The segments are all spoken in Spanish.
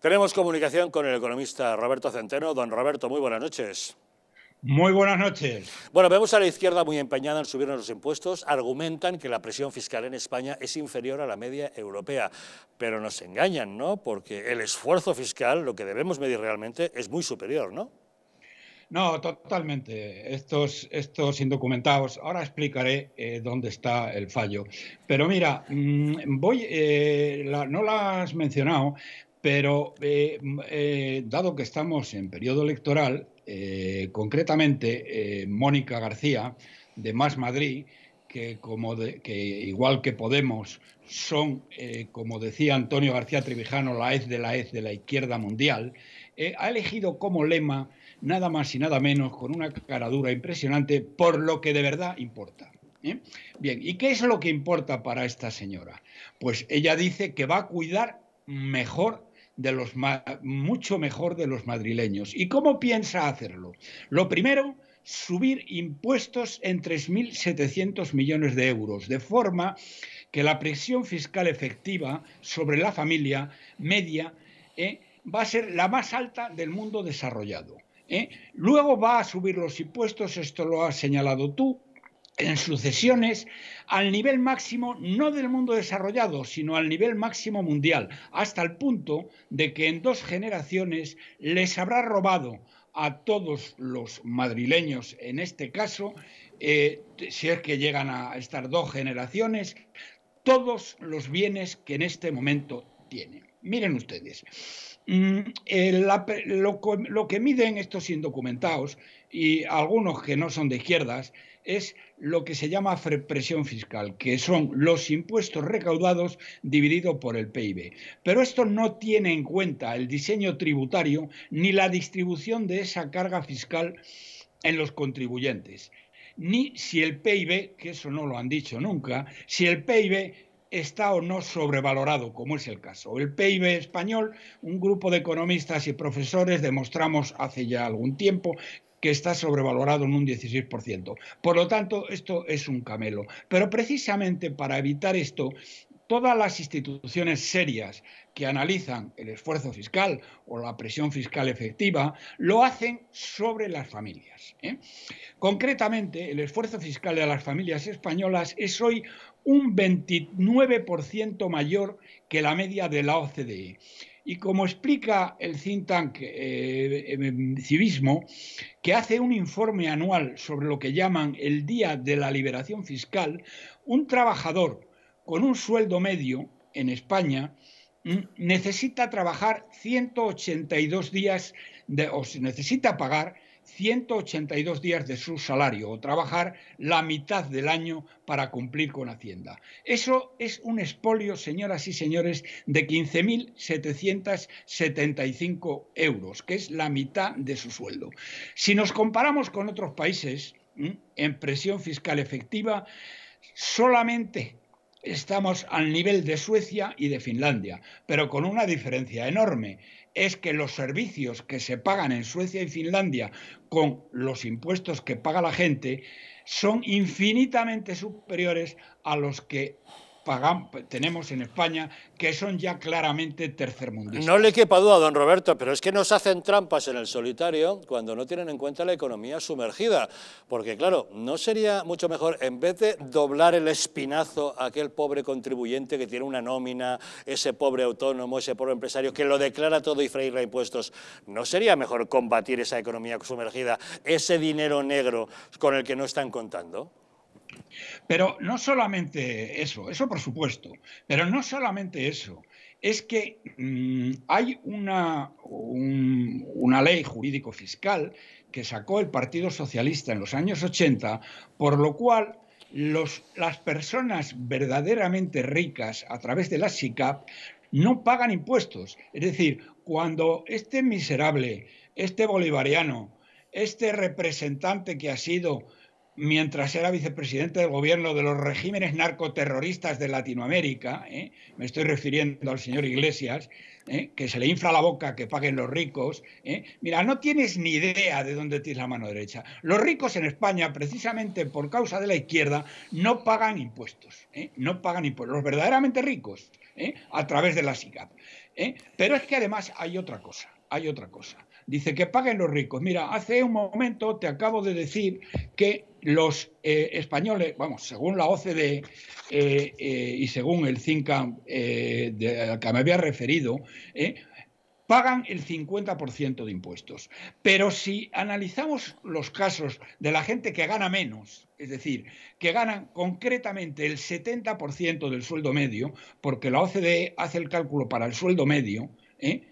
Tenemos comunicación con el economista Roberto Centeno. Don Roberto, muy buenas noches. Muy buenas noches. Bueno, vemos a la izquierda muy empeñada en subirnos los impuestos. Argumentan que la presión fiscal en España es inferior a la media europea. Pero nos engañan, ¿no? Porque el esfuerzo fiscal, lo que debemos medir realmente, es muy superior, ¿no? No, totalmente. Estos, estos indocumentados, ahora explicaré eh, dónde está el fallo. Pero mira, mm, voy, eh, no la has mencionado, pero eh, eh, dado que estamos en periodo electoral, eh, concretamente Mónica García de Más Madrid, que, igual que Podemos son, como decía Antonio García Trivijano, la ex de la ex de la izquierda mundial, ha elegido como lema nada más y nada menos, con una caradura impresionante, por lo que de verdad importa. Bien, ¿y qué es lo que importa para esta señora? Pues ella dice que va a cuidar mejor de los mucho mejor de los madrileños. ¿Y cómo piensa hacerlo? Lo primero, subir impuestos en 3.700 millones de euros, de forma que la presión fiscal efectiva sobre la familia media eh, va a ser la más alta del mundo desarrollado. Eh. Luego va a subir los impuestos, esto lo has señalado tú, en sucesiones al nivel máximo no del mundo desarrollado, sino al nivel máximo mundial, hasta el punto de que en dos generaciones les habrá robado a todos los madrileños, en este caso, eh, si es que llegan a estar dos generaciones, todos los bienes que en este momento tienen. Miren ustedes, mm, lo, que miden estos indocumentados y algunos que no son de izquierdas es lo que se llama presión fiscal, que son los impuestos recaudados dividido por el PIB. Pero esto no tiene en cuenta el diseño tributario ni la distribución de esa carga fiscal en los contribuyentes, ni si el PIB, que eso no lo han dicho nunca, si el PIB está o no sobrevalorado, como es el caso. El PIB español, un grupo de economistas y profesores demostramos hace ya algún tiempo que está sobrevalorado en un 16%. Por lo tanto, esto es un camelo. Pero precisamente para evitar esto, todas las instituciones serias que analizan el esfuerzo fiscal o la presión fiscal efectiva lo hacen sobre las familias. ¿eh? Concretamente, el esfuerzo fiscal de las familias españolas es hoy un 29% mayor que la media de la OCDE. Y como explica el think tank eh, em, em, Civismo, que hace un informe anual sobre lo que llaman el Día de la Liberación Fiscal, un trabajador con un sueldo medio en España mm, necesita trabajar 182 días de, o necesita pagar 182 días de su salario o trabajar la mitad del año para cumplir con Hacienda. Eso es un expolio, señoras y señores, de 15.775 euros, que es la mitad de su sueldo. Si nos comparamos con otros países mm, en presión fiscal efectiva, solamente estamos al nivel de Suecia y de Finlandia, pero con una diferencia enorme. Es que los servicios que se pagan en Suecia y Finlandia con los impuestos que paga la gente son infinitamente superiores a los que tenemos en España que son ya claramente tercermundistas. No le quepa duda, don Roberto, pero es que nos hacen trampas en el solitario cuando no tienen en cuenta la economía sumergida. Porque, claro, ¿no sería mucho mejor, en vez de doblar el espinazo a aquel pobre contribuyente que tiene una nómina, ese pobre autónomo, ese pobre empresario que lo declara todo y freírle impuestos, ¿no sería mejor combatir esa economía sumergida, ese dinero negro con el que no están contando? Pero no solamente eso, eso por supuesto, pero no solamente eso, es que mm, hay una, una ley jurídico-fiscal que sacó el Partido Socialista en los años 80, por lo cual las personas verdaderamente ricas a través de la SICAP no pagan impuestos. Es decir, cuando este miserable, este bolivariano, este representante que ha sido mientras era vicepresidente del gobierno de los regímenes narcoterroristas de Latinoamérica, ¿eh? me estoy refiriendo al señor Iglesias, ¿eh? que se le infla la boca que paguen los ricos, ¿eh? mira, no tienes ni idea de dónde tienes la mano derecha. Los ricos en España, precisamente por causa de la izquierda, no pagan impuestos, no pagan impuestos, los verdaderamente ricos, a través de la SICAP. Pero es que además hay otra cosa hay otra cosa. Dice que paguen los ricos. Mira, hace un momento te acabo de decir que los eh, españoles, vamos, según la OCDE eh, eh, y según el CINCAM al que me había referido, pagan el 50% de impuestos. Pero si analizamos los casos de la gente que gana menos, es decir, que ganan concretamente el 70% del sueldo medio, porque la OCDE hace el cálculo para el sueldo medio, ¿eh?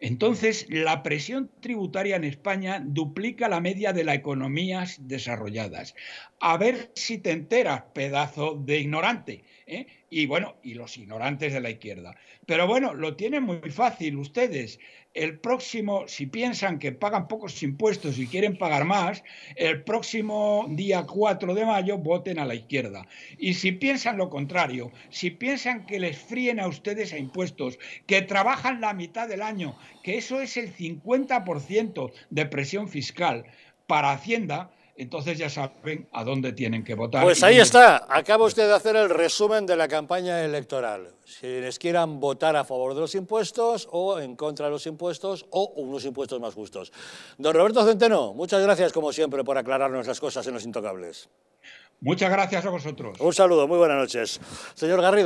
Entonces, la presión tributaria en España duplica la media de las economías desarrolladas. A ver si te enteras, pedazo de ignorante. ¿eh? y bueno, y los ignorantes de la izquierda. Pero bueno, lo tienen muy fácil ustedes. El próximo, si piensan que pagan pocos impuestos y quieren pagar más, el próximo día 4 de mayo voten a la izquierda. Y si piensan lo contrario, si piensan que les fríen a ustedes a impuestos, que trabajan la mitad del año, que eso es el 50% de presión fiscal para Hacienda, entonces ya saben a dónde tienen que votar. Pues ahí está, acaba usted de hacer el resumen de la campaña electoral. Si les quieran votar a favor de los impuestos o en contra de los impuestos o unos impuestos más justos. Don Roberto Centeno, muchas gracias como siempre por aclararnos las cosas en Los Intocables. Muchas gracias a vosotros. Un saludo, muy buenas noches. Señor Garrido.